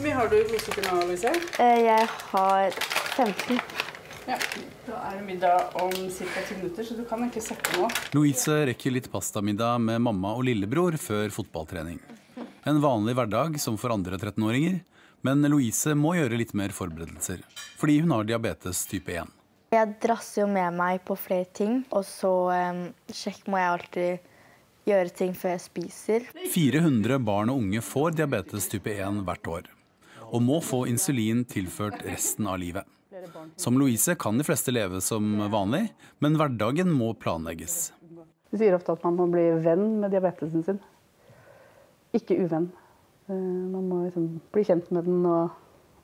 Hvor mye har du i nå, Louise? Eh, jeg har 15. Ja, Da er det middag om ca. 10 minutter, så du kan egentlig sette nå. Louise rekker litt pastamiddag med mamma og lillebror før fotballtrening. En vanlig hverdag som for andre 13-åringer, men Louise må gjøre litt mer forberedelser. Fordi hun har diabetes type 1. Jeg drasser jo med meg på flere ting, og så um, sjekk må jeg alltid gjøre ting før jeg spiser. 400 barn og unge får diabetes type 1 hvert år og må få insulin tilført resten av livet. Som Louise kan de fleste leve som vanlig, men hverdagen må planlegges. De sier ofte at man må bli venn med diabetesen sin, ikke uvenn. Eh, man må liksom bli kjent med den og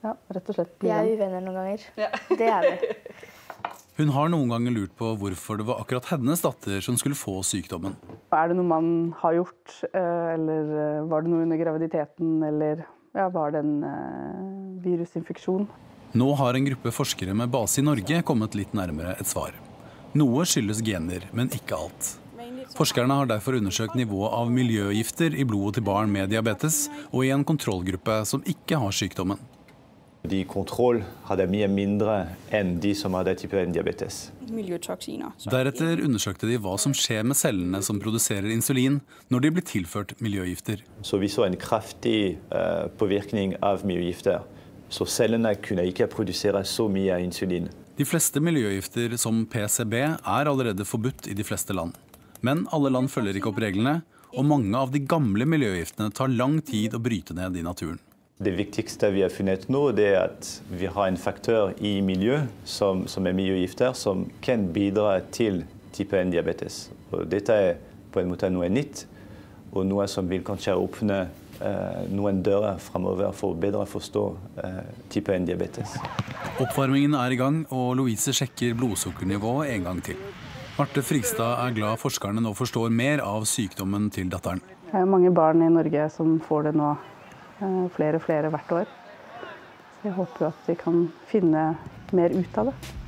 ja, rett og slett bli venn. Vi er uvenner noen ganger. Ja. Det er vi. Hun har noen ganger lurt på hvorfor det var akkurat hennes datter som skulle få sykdommen. Er det noe man har gjort, eh, eller eh, var det noe under graviditeten, eller ja, var det en uh, virusinfeksjon. Nå har en gruppe forskere med base i Norge kommet litt nærmere et svar. Noe skyldes gener, men ikke alt. Forskerne har derfor undersøkt nivået av miljøgifter i blodet til barn med diabetes, og i en kontrollgruppe som ikke har sykdommen. De i kontroll hadde mye mindre enn de som hadde type 1-diabetes. Deretter undersøkte de hva som skjer med cellene som produserer insulin når de blir tilført miljøgifter. Så Vi så en kraftig eh, påvirkning av miljøgifter. Så cellene kunne ikke produsere så mye insulin. De fleste miljøgifter som PCB er allerede forbudt i de fleste land. Men alle land følger ikke opp reglene, og mange av de gamle miljøgiftene tar lang tid å bryte ned i naturen. Det viktigste vi har funnet nå, det er at vi har en faktor i miljøet som, som er miljøgifter, som kan bidra til type 1-diabetes. Dette er på en måte noe nytt, og noe som vil kanskje åpne eh, noen dører framover for å bedre forstå eh, type 1-diabetes. Oppvarmingen er i gang, og Louise sjekker blodsukkernivået en gang til. Marte Frigstad er glad forskerne nå forstår mer av sykdommen til datteren. Det er mange barn i Norge som får det nå Eh, flere og flere hvert år. Så jeg håper at vi kan finne mer ut av det.